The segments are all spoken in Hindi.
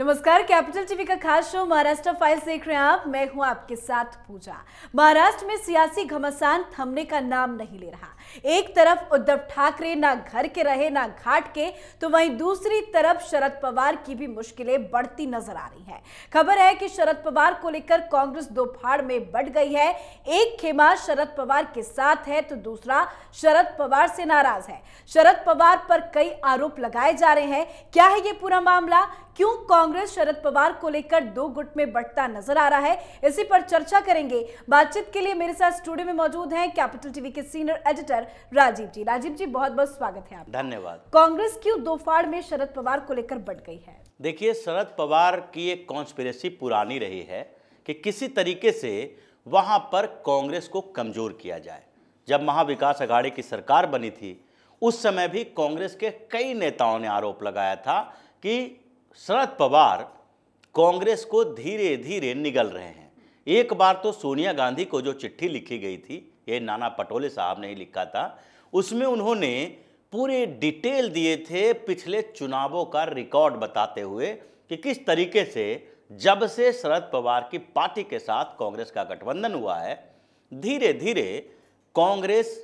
नमस्कार कैपिटल टीवी का खास शो महाराष्ट्र फाइल्स देख रहे हैं आप मैं हूं आपके साथ पूजा महाराष्ट्र में सियासी घमासान थमने का नाम नहीं ले रहा एक तरफ उद्धव ठाकरे ना घर के रहे ना घाट के तो वहीं दूसरी तरफ शरद पवार की भी मुश्किलें बढ़ती नजर आ रही हैं खबर है कि शरद पवार को लेकर कांग्रेस दो फाड़ में बढ़ गई है एक खेमा शरद पवार के साथ है तो दूसरा शरद पवार से नाराज है शरद पवार पर कई आरोप लगाए जा रहे हैं क्या है ये पूरा मामला क्यों कांग्रेस शरद पवार को लेकर दो गुट में बढ़ता नजर आ रहा है इसी पर चर्चा करेंगे बातचीत के लिए मेरे साथ स्टूडियो में मौजूद हैं कैपिटल टीवी के senior editor director Rajiv ji Rajiv ji बहुत बहुत स्वागत है आप धन्यवाद कांग्रेस क्यों दो फाड़ में शरद पवार को लेकर बढ़ गई है देखिए शरद पवार की एक कॉन्स्पिरेसी पुरानी रही है कि किसी तरीके से वहाँ पर कांग्रेस को कमजोर किया जाए जब महाविकास अघाड़ी की सरकार बनी थी उस समय भी कांग्रेस के कई नेताओं ने आरोप लगाया था कि शरद पवार कांग्रेस को धीरे धीरे निगल रहे हैं एक बार तो सोनिया गांधी को जो चिट्ठी लिखी गई थी ये नाना पटोले साहब ने ही लिखा था उसमें उन्होंने पूरे डिटेल दिए थे पिछले चुनावों का रिकॉर्ड बताते हुए कि किस तरीके से जब से शरद पवार की पार्टी के साथ कांग्रेस का गठबंधन हुआ है धीरे धीरे कांग्रेस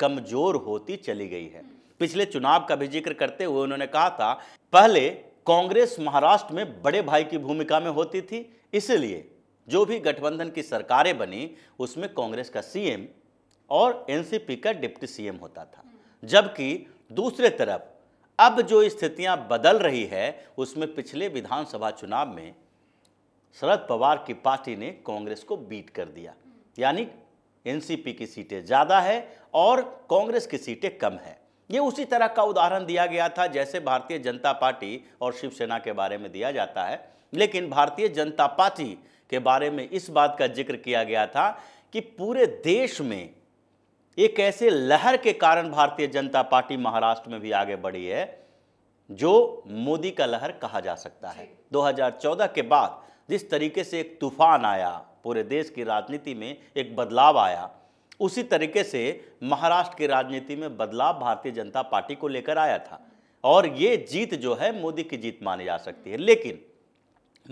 कमजोर होती चली गई है पिछले चुनाव का भी जिक्र करते हुए उन्होंने कहा था पहले कांग्रेस महाराष्ट्र में बड़े भाई की भूमिका में होती थी इसलिए जो भी गठबंधन की सरकारें बनी उसमें कांग्रेस का सीएम और एनसीपी का डिप्टी सीएम होता था जबकि दूसरे तरफ अब जो स्थितियां बदल रही है उसमें पिछले विधानसभा चुनाव में शरद पवार की पार्टी ने कांग्रेस को बीट कर दिया यानी एनसीपी की सीटें ज़्यादा है और कांग्रेस की सीटें कम है ये उसी तरह का उदाहरण दिया गया था जैसे भारतीय जनता पार्टी और शिवसेना के बारे में दिया जाता है लेकिन भारतीय जनता पार्टी के बारे में इस बात का जिक्र किया गया था कि पूरे देश में एक ऐसे लहर के कारण भारतीय जनता पार्टी महाराष्ट्र में भी आगे बढ़ी है जो मोदी का लहर कहा जा सकता है 2014 के बाद जिस तरीके से एक तूफान आया पूरे देश की राजनीति में एक बदलाव आया उसी तरीके से महाराष्ट्र की राजनीति में बदलाव भारतीय जनता पार्टी को लेकर आया था और ये जीत जो है मोदी की जीत मानी जा सकती है लेकिन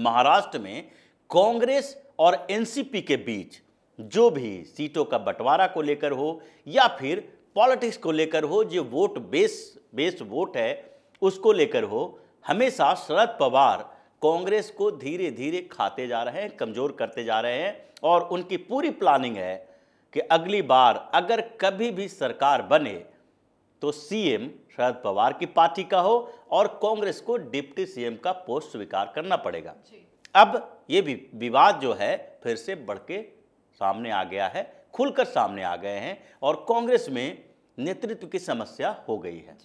महाराष्ट्र में कांग्रेस और एनसीपी के बीच जो भी सीटों का बंटवारा को लेकर हो या फिर पॉलिटिक्स को लेकर हो जो वोट बेस बेस वोट है उसको लेकर हो हमेशा शरद पवार कांग्रेस को धीरे धीरे खाते जा रहे हैं कमज़ोर करते जा रहे हैं और उनकी पूरी प्लानिंग है कि अगली बार अगर कभी भी सरकार बने तो सीएम शरद पवार की पार्टी का हो और कांग्रेस को डिप्टी सीएम का पोस्ट स्वीकार करना पड़ेगा अब ये विवाद जो है फिर से बढ़ के सामने आ गया है खुलकर सामने आ गए हैं और कांग्रेस में नेतृत्व की समस्या हो गई है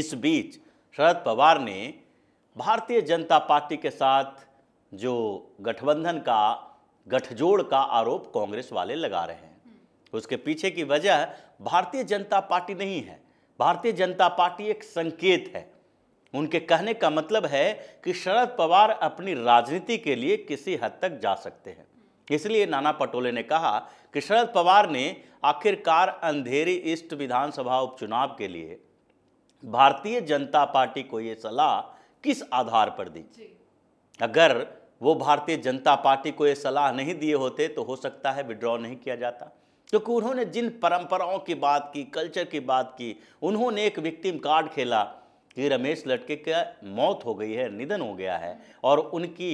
इस बीच शरद पवार ने भारतीय जनता पार्टी के साथ जो गठबंधन का गठजोड़ का आरोप कांग्रेस वाले लगा रहे हैं हम्म। उसके पीछे की वजह भारतीय जनता पार्टी नहीं है भारतीय जनता पार्टी एक संकेत है उनके कहने का मतलब है कि शरद पवार अपनी राजनीति के लिए किसी हद तक जा सकते हैं इसलिए नाना पटोले ने कहा कि शरद पवार ने आखिरकार अंधेरी ईस्ट विधानसभा उपचुनाव के लिए भारतीय जनता पार्टी को ये सलाह किस आधार पर दी अगर वो भारतीय जनता पार्टी को ये सलाह नहीं दिए होते तो हो सकता है विड्रॉ नहीं किया जाता क्योंकि उन्होंने जिन परंपराओं की बात की कल्चर की बात की उन्होंने एक विक्टिम कार्ड खेला कि रमेश लटके का मौत हो गई है निधन हो गया है और उनकी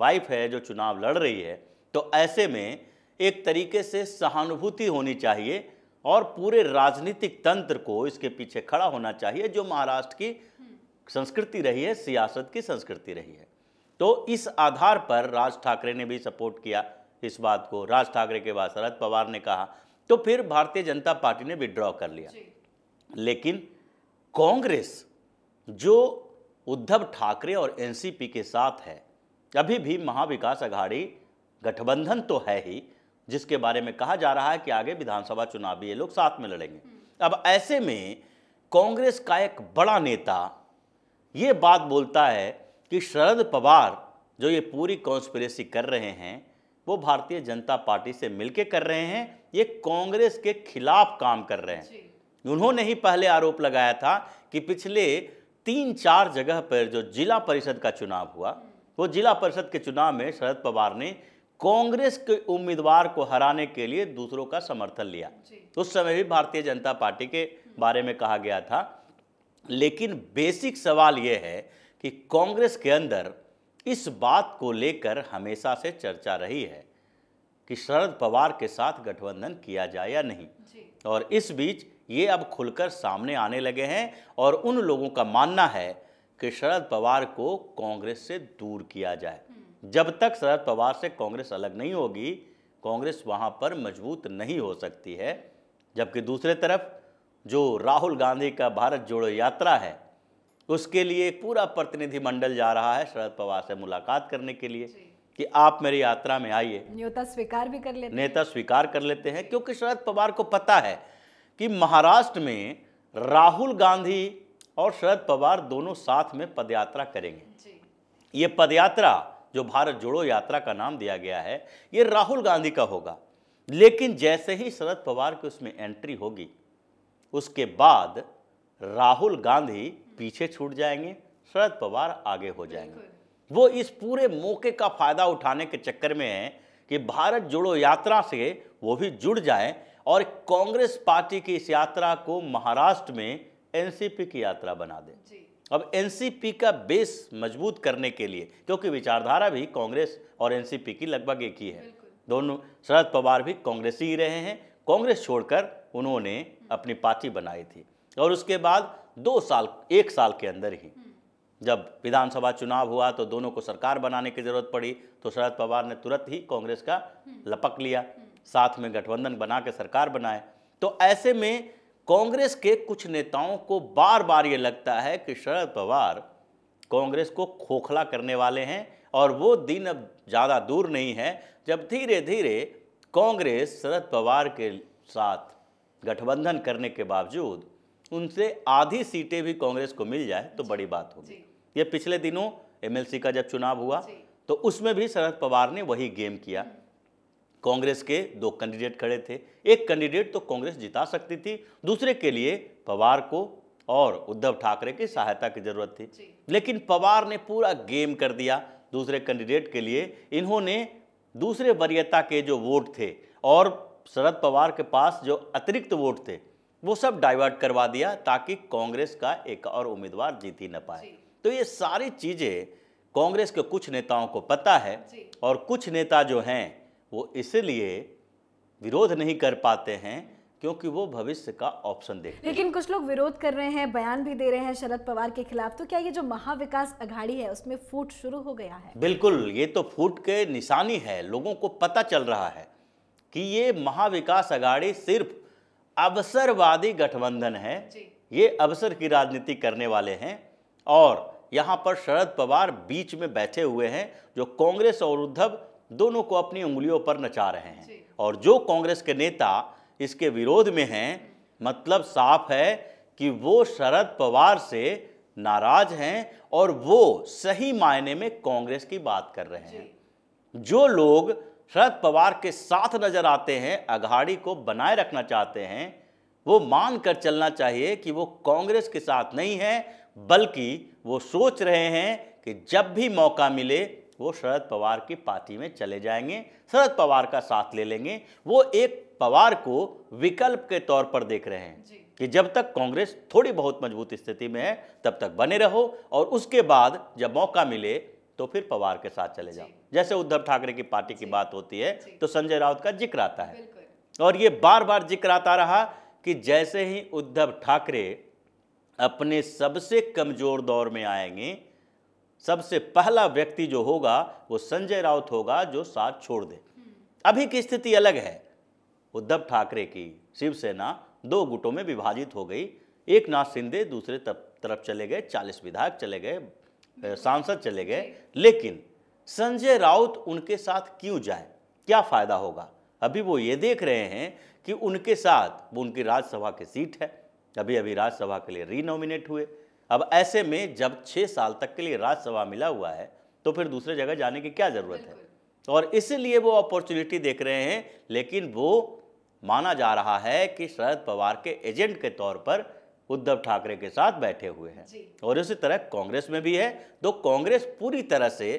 वाइफ है जो चुनाव लड़ रही है तो ऐसे में एक तरीके से सहानुभूति होनी चाहिए और पूरे राजनीतिक तंत्र को इसके पीछे खड़ा होना चाहिए जो महाराष्ट्र की संस्कृति रही है सियासत की संस्कृति रही है तो इस आधार पर राज ठाकरे ने भी सपोर्ट किया इस बात को राज ठाकरे के बाद शरद पवार ने कहा तो फिर भारतीय जनता पार्टी ने विड्रॉ कर लिया लेकिन कांग्रेस जो उद्धव ठाकरे और एनसीपी के साथ है अभी भी महाविकास अघाड़ी गठबंधन तो है ही जिसके बारे में कहा जा रहा है कि आगे विधानसभा चुनाव भी ये लोग साथ में लड़ेंगे अब ऐसे में कांग्रेस का एक बड़ा नेता ये बात बोलता है कि शरद पवार जो ये पूरी कॉन्स्परेसी कर रहे हैं वो भारतीय जनता पार्टी से मिलके कर रहे हैं ये कांग्रेस के खिलाफ काम कर रहे हैं उन्होंने ही पहले आरोप लगाया था कि पिछले तीन चार जगह पर जो जिला परिषद का चुनाव हुआ वो जिला परिषद के चुनाव में शरद पवार ने कांग्रेस के उम्मीदवार को हराने के लिए दूसरों का समर्थन लिया उस समय भी भारतीय जनता पार्टी के बारे में कहा गया था लेकिन बेसिक सवाल यह है कि कांग्रेस के अंदर इस बात को लेकर हमेशा से चर्चा रही है कि शरद पवार के साथ गठबंधन किया जाए या नहीं और इस बीच ये अब खुलकर सामने आने लगे हैं और उन लोगों का मानना है कि शरद पवार को कांग्रेस से दूर किया जाए हम्म। जब तक शरद पवार से कांग्रेस अलग नहीं होगी कांग्रेस वहां पर मजबूत नहीं हो सकती है जबकि दूसरे तरफ जो राहुल गांधी का भारत जोड़ो यात्रा है उसके लिए पूरा प्रतिनिधिमंडल जा रहा है शरद पवार से मुलाकात करने के लिए कि आप मेरी यात्रा में आइए नेता स्वीकार भी कर लेते नेता स्वीकार कर लेते हैं क्योंकि शरद पवार को पता है कि महाराष्ट्र में राहुल गांधी और शरद पवार दोनों साथ में पदयात्रा करेंगे ये पदयात्रा जो भारत जोड़ो यात्रा का नाम दिया गया है ये राहुल गांधी का होगा लेकिन जैसे ही शरद पवार की उसमें एंट्री होगी उसके बाद राहुल गांधी पीछे छूट जाएंगे शरद पवार आगे हो जाएंगे वो इस पूरे मौके का फायदा उठाने के चक्कर में है कि भारत जोड़ो यात्रा से वो भी जुड़ जाएं और कांग्रेस पार्टी की इस यात्रा को महाराष्ट्र में एनसीपी की यात्रा बना दें अब एनसीपी का बेस मजबूत करने के लिए क्योंकि विचारधारा भी कांग्रेस और एनसीपी की लगभग एक ही है दोनों शरद पवार भी कांग्रेस ही रहे हैं कांग्रेस छोड़कर उन्होंने अपनी पार्टी बनाई थी और उसके बाद दो साल एक साल के अंदर ही हम्म। जब विधानसभा चुनाव हुआ तो दोनों को सरकार बनाने की जरूरत पड़ी तो शरद पवार ने तुरंत ही कांग्रेस का हम्म। लपक लिया हम्म। साथ में गठबंधन बना के सरकार बनाए तो ऐसे में कांग्रेस के कुछ नेताओं को बार बार ये लगता है कि शरद पवार कांग्रेस को खोखला करने वाले हैं और वो दिन अब ज़्यादा दूर नहीं है जब धीरे धीरे कांग्रेस शरद पवार के साथ गठबंधन करने के बावजूद उनसे आधी सीटें भी कांग्रेस को मिल जाए तो बड़ी बात होगी ये पिछले दिनों एमएलसी का जब चुनाव हुआ तो उसमें भी शरद पवार ने वही गेम किया हम्म। कांग्रेस के दो कैंडिडेट खड़े थे एक कैंडिडेट तो कांग्रेस जिता सकती थी दूसरे के लिए पवार को और उद्धव ठाकरे की सहायता की जरूरत थी लेकिन पवार ने पूरा गेम कर दिया दूसरे कैंडिडेट के लिए इन्होंने दूसरे वरीयता के जो वोट थे और शरद पवार के पास जो अतिरिक्त वोट थे वो सब डाइवर्ट करवा दिया ताकि कांग्रेस का एक और उम्मीदवार जीत ही न पाए तो ये सारी चीज़ें कांग्रेस के कुछ नेताओं को पता है और कुछ नेता जो हैं वो इसलिए विरोध नहीं कर पाते हैं क्योंकि वो भविष्य का ऑप्शन दे लेकिन कुछ लोग विरोध कर रहे हैं बयान भी दे रहे हैं शरद पवार के खिलाफ तो क्या ये जो महाविकास अघाड़ी है उसमें फूट शुरू हो गया है बिल्कुल ये तो फूट के निशानी है लोगों को पता चल रहा है कि ये महाविकास अघाड़ी सिर्फ अवसरवादी गठबंधन है ये अवसर की राजनीति करने वाले हैं और यहाँ पर शरद पवार बीच में बैठे हुए हैं जो कांग्रेस और उद्धव दोनों को अपनी उंगलियों पर नचा रहे हैं और जो कांग्रेस के नेता इसके विरोध में हैं मतलब साफ है कि वो शरद पवार से नाराज हैं और वो सही मायने में कांग्रेस की बात कर रहे हैं जो लोग शरद पवार के साथ नजर आते हैं अघाड़ी को बनाए रखना चाहते हैं वो मान कर चलना चाहिए कि वो कांग्रेस के साथ नहीं है बल्कि वो सोच रहे हैं कि जब भी मौका मिले वो शरद पवार की पार्टी में चले जाएंगे शरद पवार का साथ ले लेंगे वो एक पवार को विकल्प के तौर पर देख रहे हैं कि जब तक कांग्रेस थोड़ी बहुत मजबूत स्थिति में है तब तक बने रहो और उसके बाद जब मौका मिले तो फिर पवार के साथ चले जाओ जैसे उद्धव ठाकरे की पार्टी की बात होती है तो संजय राउत का जिक्र आता है और ये बार बार जिक्र आता रहा कि जैसे ही उद्धव ठाकरे अपने सबसे कमजोर दौर में आएंगे सबसे पहला व्यक्ति जो होगा वो संजय राउत होगा जो साथ छोड़ दे अभी की स्थिति अलग है उद्धव ठाकरे की शिवसेना दो गुटों में विभाजित हो गई एक नाथ सिंधे दूसरे तरफ चले गए चालीस विधायक चले गए सांसद चले गए लेकिन संजय राउत उनके साथ क्यों जाए क्या फायदा होगा अभी वो ये देख रहे हैं कि उनके साथ वो उनकी राज्यसभा की सीट है अभी अभी राज्यसभा के लिए रीनोमिनेट हुए अब ऐसे में जब छः साल तक के लिए राज्यसभा मिला हुआ है तो फिर दूसरे जगह जाने की क्या ज़रूरत है और इसलिए वो अपॉर्चुनिटी देख रहे हैं लेकिन वो माना जा रहा है कि शरद पवार के एजेंट के तौर पर उद्धव ठाकरे के साथ बैठे हुए हैं और इसी तरह कांग्रेस में भी है तो कांग्रेस पूरी तरह से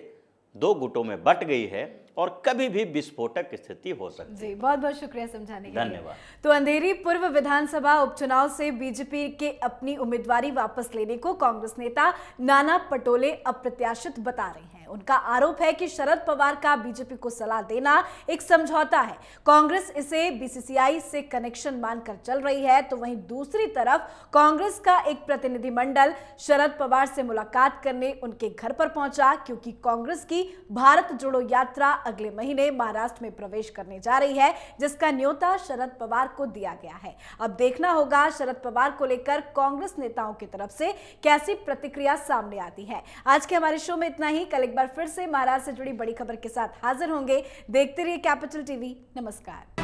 दो गुटों में बट गई है और कभी भी विस्फोटक स्थिति हो सकती है बहुत बहुत शुक्रिया समझाने धन्यवाद तो अंधेरी पूर्व विधानसभा उपचुनाव से बीजेपी के अपनी उम्मीदवारी वापस लेने को कांग्रेस नेता नाना पटोले अप्रत्याशित बता रहे हैं है उनका आरोप है कि शरद पवार का बीजेपी को सलाह देना एक समझौता है कांग्रेस इसे बीसीसीआई से कनेक्शन मानकर चल रही है तो वहीं दूसरी तरफ कांग्रेस का एक प्रतिनिधिमंडल शरद पवार से मुलाकात करने उनके घर पर पहुंचा क्योंकि कांग्रेस की भारत जोड़ो यात्रा अगले महीने महाराष्ट्र में प्रवेश करने जा रही है जिसका न्योता शरद पवार को दिया गया है अब देखना होगा शरद पवार को लेकर कांग्रेस नेताओं की तरफ से कैसी प्रतिक्रिया सामने आती है आज के हमारे शो में इतना ही कल एक बार फिर से महाराज से जुड़ी बड़ी खबर के साथ हाजिर होंगे देखते रहिए कैपिटल टीवी नमस्कार